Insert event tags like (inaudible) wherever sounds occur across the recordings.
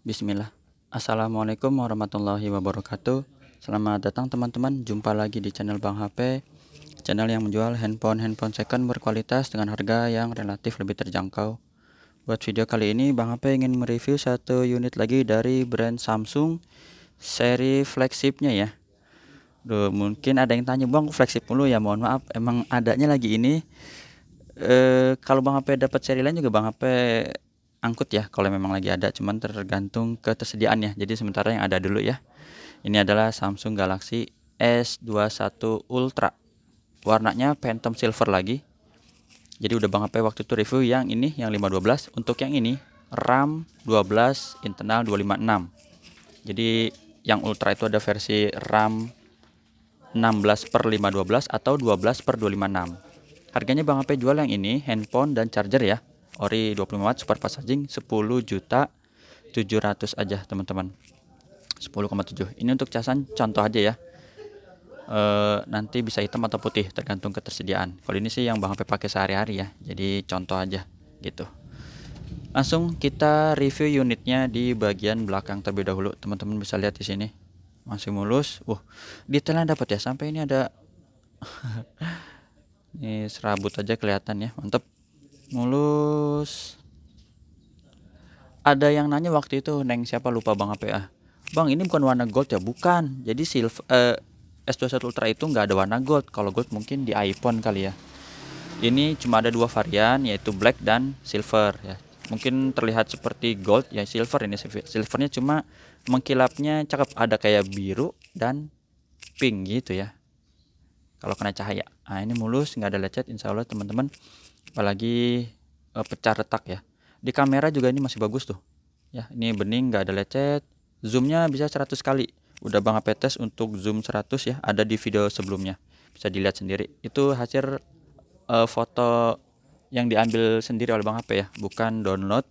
Bismillah. Assalamualaikum warahmatullahi wabarakatuh. Selamat datang teman-teman. Jumpa lagi di channel Bang HP. Channel yang menjual handphone-handphone second berkualitas dengan harga yang relatif lebih terjangkau. Buat video kali ini Bang HP ingin mereview satu unit lagi dari brand Samsung seri flagshipnya ya. Duh, mungkin ada yang tanya, "Bang, flagship mulu ya?" Mohon maaf, emang adanya lagi ini. Eh, kalau Bang HP dapat seri lain juga Bang HP angkut ya kalau memang lagi ada cuman tergantung ketersediaan ya jadi sementara yang ada dulu ya ini adalah Samsung Galaxy S21 Ultra warnanya Phantom Silver lagi jadi udah Bang Ape ya waktu itu review yang ini yang 512 untuk yang ini RAM 12 internal 256 jadi yang Ultra itu ada versi RAM 16 per 512 atau 12 per 256 harganya Bang HP jual yang ini handphone dan charger ya ori 25 watt super fast charging 10 juta 700 aja teman-teman 10,7 ini untuk casan contoh aja ya e, nanti bisa hitam atau putih tergantung ketersediaan kalau ini sih yang Bang HP pakai sehari-hari ya jadi contoh aja gitu langsung kita review unitnya di bagian belakang terlebih dahulu teman-teman bisa lihat di sini masih mulus uh detailnya dapat ya sampai ini ada (laughs) ini serabut aja kelihatan ya mantep mulus ada yang nanya waktu itu neng siapa lupa bang apa ah. ya bang ini bukan warna gold ya bukan jadi silver eh, S21 Ultra itu nggak ada warna gold kalau gold mungkin di iPhone kali ya ini cuma ada dua varian yaitu black dan silver ya mungkin terlihat seperti gold ya silver ini silvernya cuma mengkilapnya cakep ada kayak biru dan pink gitu ya kalau kena cahaya nah ini mulus nggak ada lecet insya Allah teman-teman apalagi uh, pecah retak ya di kamera juga ini masih bagus tuh ya ini bening nggak ada lecet zoomnya bisa 100 kali udah Bang HP tes untuk zoom 100 ya ada di video sebelumnya bisa dilihat sendiri itu hasil uh, foto yang diambil sendiri oleh Bang HP ya bukan download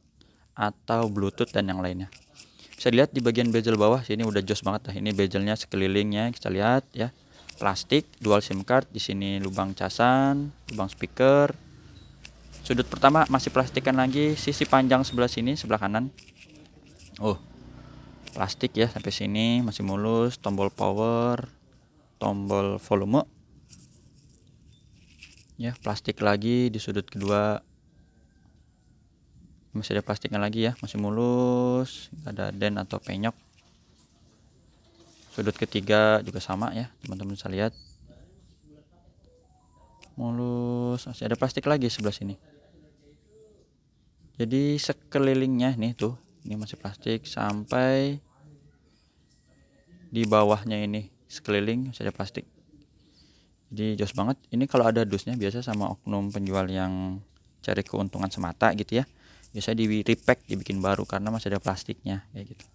atau bluetooth dan yang lainnya bisa dilihat di bagian bezel bawah sini udah jos banget lah ini bezelnya sekelilingnya kita lihat ya plastik, dual SIM card, di sini lubang casan, lubang speaker. Sudut pertama masih plastikan lagi, sisi panjang sebelah sini, sebelah kanan. Oh. Plastik ya sampai sini masih mulus, tombol power, tombol volume. Ya, plastik lagi di sudut kedua. Masih ada plastiknya lagi ya, masih mulus, ada den atau penyok sudut ketiga juga sama ya teman-teman bisa lihat mulus masih ada plastik lagi sebelah sini jadi sekelilingnya nih tuh ini masih plastik sampai di bawahnya ini sekeliling masih ada plastik jadi jos banget ini kalau ada dusnya biasa sama oknum penjual yang cari keuntungan semata gitu ya biasanya di repack dibikin baru karena masih ada plastiknya kayak gitu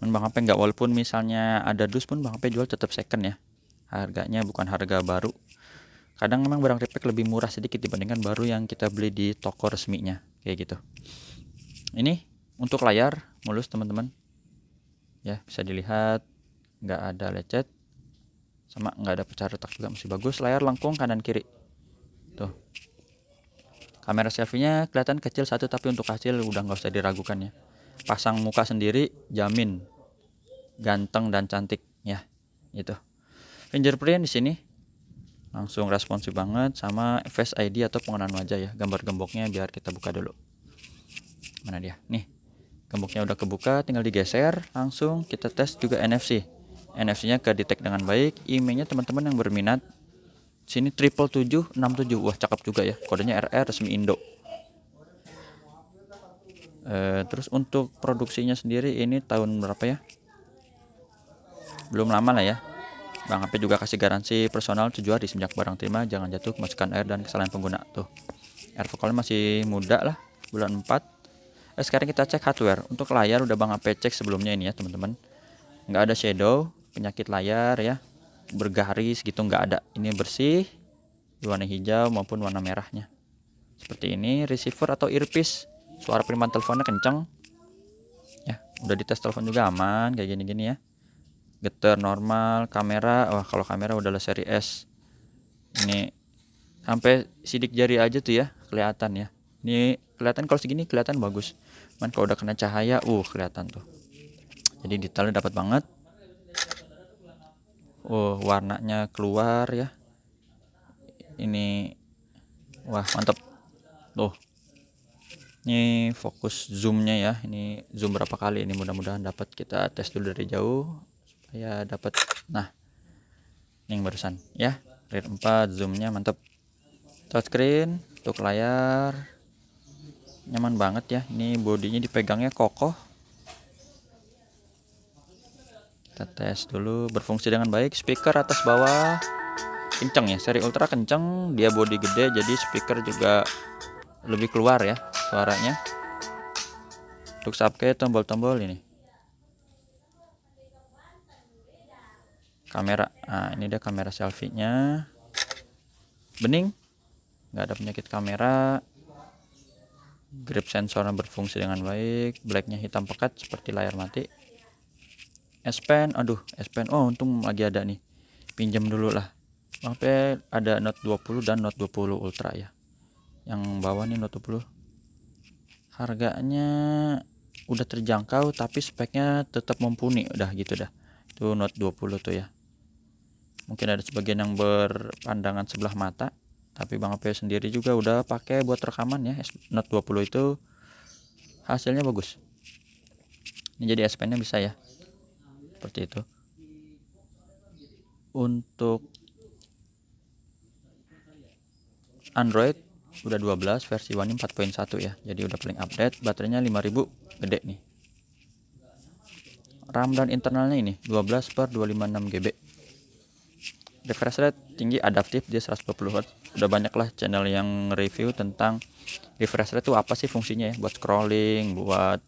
Mengapa Bang Ape nggak walaupun misalnya ada dus pun Bang Ape jual tetap second ya harganya bukan harga baru kadang memang barang repack lebih murah sedikit dibandingkan baru yang kita beli di toko resminya kayak gitu ini untuk layar mulus teman-teman ya bisa dilihat nggak ada lecet sama nggak ada pecah retak juga masih bagus layar lengkung kanan kiri tuh kamera selfie nya kelihatan kecil satu tapi untuk hasil udah nggak usah diragukan ya pasang muka sendiri jamin ganteng dan cantik ya itu fingerprint di sini langsung responsif banget sama face ID atau pengenalan wajah ya gambar gemboknya biar kita buka dulu mana dia nih gemboknya udah kebuka tinggal digeser langsung kita tes juga NFC NFC nya ke detect dengan baik emailnya teman-teman yang berminat sini triple tujuh enam tujuh wah cakep juga ya kodenya RR resmi Indo Eh, terus untuk produksinya sendiri ini tahun berapa ya belum lama lah ya Bang HP juga kasih garansi personal tujuh hari semenjak barang terima jangan jatuh kemasukan air dan kesalahan pengguna tuh airfoil masih muda lah bulan 4 eh, sekarang kita cek hardware untuk layar udah Bang HP cek sebelumnya ini ya teman-teman nggak ada shadow penyakit layar ya bergaris gitu nggak ada ini bersih warna hijau maupun warna merahnya seperti ini receiver atau earpiece suara perimbangan teleponnya kenceng ya udah dites telepon juga aman kayak gini-gini ya getar normal kamera wah kalau kamera udah lah seri S ini sampai sidik jari aja tuh ya kelihatan ya ini kelihatan kalau segini kelihatan bagus man kalau udah kena cahaya uh kelihatan tuh jadi detailnya dapat banget uh warnanya keluar ya ini wah mantep, tuh ini fokus zoomnya ya ini zoom berapa kali ini mudah-mudahan dapat kita tes dulu dari jauh supaya dapat nah ini yang barusan ya layar 4 zoomnya mantap touchscreen untuk layar nyaman banget ya ini bodinya dipegangnya kokoh kita tes dulu berfungsi dengan baik speaker atas bawah kenceng ya seri ultra kenceng dia body gede jadi speaker juga lebih keluar ya suaranya untuk subke tombol-tombol ini kamera nah ini dia kamera selfie nya bening nggak ada penyakit kamera grip sensornya berfungsi dengan baik blacknya hitam pekat seperti layar mati S Pen aduh S Pen oh untung lagi ada nih pinjam dulu lah sampai ya, ada Note 20 dan Note 20 Ultra ya yang bawah nih Note 20 harganya udah terjangkau tapi speknya tetap mumpuni udah gitu dah itu Note 20 tuh ya mungkin ada sebagian yang berpandangan sebelah mata tapi Bang Apio sendiri juga udah pakai buat rekaman ya Note 20 itu hasilnya bagus ini jadi S Pen bisa ya seperti itu untuk Android udah 12 versi One 4.1 ya jadi udah paling update baterainya 5000 gede nih RAM dan internalnya ini 12 per 256 GB refresh rate tinggi adaptif dia 120 Hz udah banyak lah channel yang review tentang refresh rate itu apa sih fungsinya ya buat scrolling buat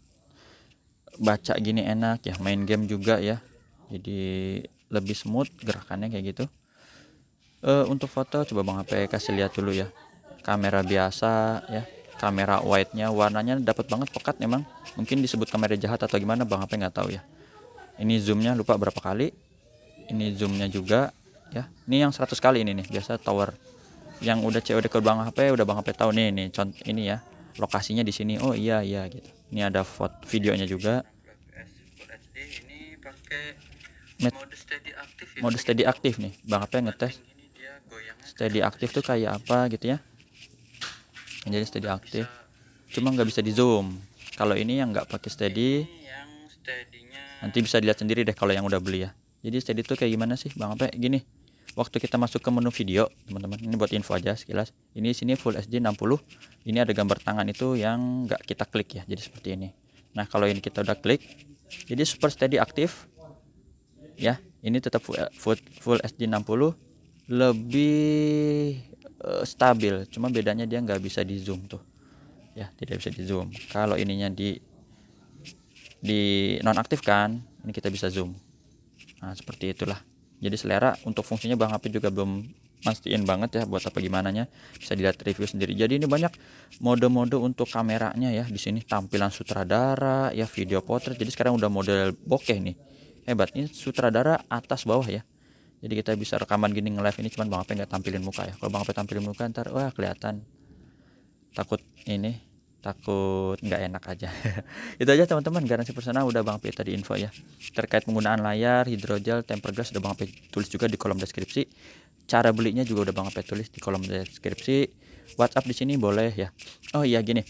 baca gini enak ya main game juga ya jadi lebih smooth gerakannya kayak gitu uh, untuk foto coba bang HP kasih lihat dulu ya kamera biasa ya kamera white nya warnanya dapat banget pekat memang mungkin disebut kamera jahat atau gimana bang apa nggak tahu ya ini zoomnya lupa berapa kali ini zoomnya juga ya ini yang 100 kali ini nih biasa tower yang udah COD ke bang HP udah bang HP tahu nih nih contoh ini ya lokasinya di sini oh iya iya gitu ini ada foto videonya juga ini pakai mode steady aktif ya? mode steady aktif nih bang HP ngetes steady aktif tuh kayak apa gitu ya jadi steady aktif cuma nggak bisa di zoom kalau ini yang nggak pakai steady nanti bisa dilihat sendiri deh kalau yang udah beli ya jadi steady itu kayak gimana sih bang Ape gini waktu kita masuk ke menu video teman-teman ini buat info aja sekilas ini sini full SD 60 ini ada gambar tangan itu yang nggak kita klik ya jadi seperti ini nah kalau ini kita udah klik jadi super steady aktif ya ini tetap full, full, full SD 60 lebih uh, stabil cuma bedanya dia nggak bisa di zoom tuh ya tidak bisa di zoom kalau ininya di di nonaktifkan ini kita bisa zoom nah seperti itulah jadi selera untuk fungsinya bang Hapi juga belum mastiin banget ya buat apa gimana nya bisa dilihat review sendiri jadi ini banyak mode-mode untuk kameranya ya di sini tampilan sutradara ya video potret jadi sekarang udah model bokeh nih hebat ini sutradara atas bawah ya jadi kita bisa rekaman gini nge-live ini cuman bang Ape nggak tampilin muka ya kalau bang Ape tampilin muka ntar wah kelihatan takut ini takut nggak enak aja (laughs) itu aja teman-teman garansi personal udah bang Ape tadi info ya terkait penggunaan layar hidrogel temper glass udah bang Ape tulis juga di kolom deskripsi cara belinya juga udah bang Ape tulis di kolom deskripsi WhatsApp di sini boleh ya oh iya gini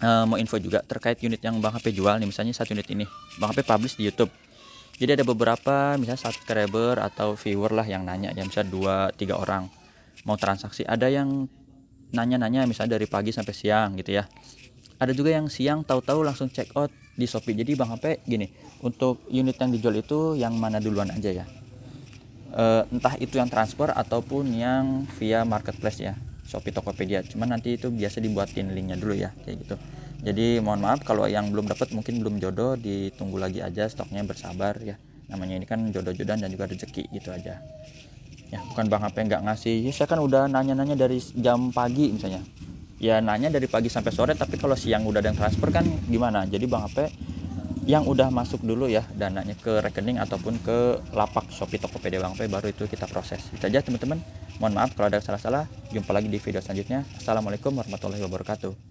Uh, mau info juga terkait unit yang Bang HP jual nih misalnya satu unit ini Bang HP publish di YouTube jadi ada beberapa misalnya subscriber atau viewer lah yang nanya ya misalnya dua tiga orang mau transaksi ada yang nanya-nanya misalnya dari pagi sampai siang gitu ya ada juga yang siang tahu-tahu langsung check out di Shopee jadi Bang HP gini untuk unit yang dijual itu yang mana duluan aja ya e, entah itu yang transfer ataupun yang via marketplace ya Shopee Tokopedia cuman nanti itu biasa dibuatin linknya dulu ya kayak gitu jadi mohon maaf kalau yang belum dapat mungkin belum jodoh ditunggu lagi aja stoknya bersabar ya namanya ini kan jodoh-jodohan dan juga rezeki gitu aja ya bukan bang apa nggak ngasih ya, saya kan udah nanya-nanya dari jam pagi misalnya ya nanya dari pagi sampai sore tapi kalau siang udah ada yang transfer kan gimana jadi bang Ape yang udah masuk dulu ya dananya ke rekening ataupun ke lapak Shopee Tokopedia Bang Ape baru itu kita proses itu aja teman-teman mohon maaf kalau ada salah-salah jumpa lagi di video selanjutnya assalamualaikum warahmatullahi wabarakatuh